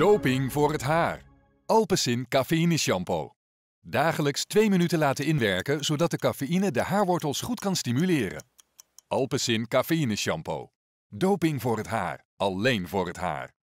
Doping voor het haar. Alpecin Cafeïne Shampoo. Dagelijks 2 minuten laten inwerken, zodat de cafeïne de haarwortels goed kan stimuleren. Alpecin Cafeïne Shampoo. Doping voor het haar. Alleen voor het haar.